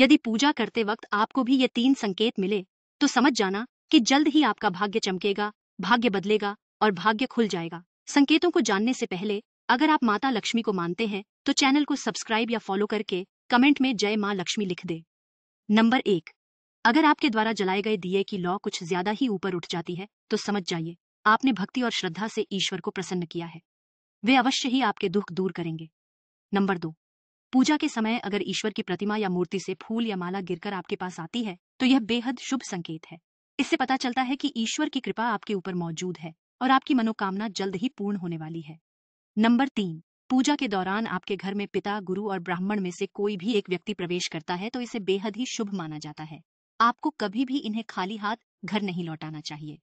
यदि पूजा करते वक्त आपको भी ये तीन संकेत मिले तो समझ जाना कि जल्द ही आपका भाग्य चमकेगा भाग्य बदलेगा और भाग्य खुल जाएगा संकेतों को जानने से पहले अगर आप माता लक्ष्मी को मानते हैं तो चैनल को सब्सक्राइब या फॉलो करके कमेंट में जय माँ लक्ष्मी लिख दे नंबर एक अगर आपके द्वारा जलाए गए दिए की लॉ कुछ ज्यादा ही ऊपर उठ जाती है तो समझ जाइए आपने भक्ति और श्रद्धा से ईश्वर को प्रसन्न किया है वे अवश्य ही आपके दुख दूर करेंगे नंबर दो पूजा के समय अगर ईश्वर की प्रतिमा या मूर्ति से फूल या माला गिरकर आपके पास आती है तो यह बेहद शुभ संकेत है इससे पता चलता है कि ईश्वर की कृपा आपके ऊपर मौजूद है और आपकी मनोकामना जल्द ही पूर्ण होने वाली है नंबर तीन पूजा के दौरान आपके घर में पिता गुरु और ब्राह्मण में से कोई भी एक व्यक्ति प्रवेश करता है तो इसे बेहद ही शुभ माना जाता है आपको कभी भी इन्हें खाली हाथ घर नहीं लौटाना चाहिए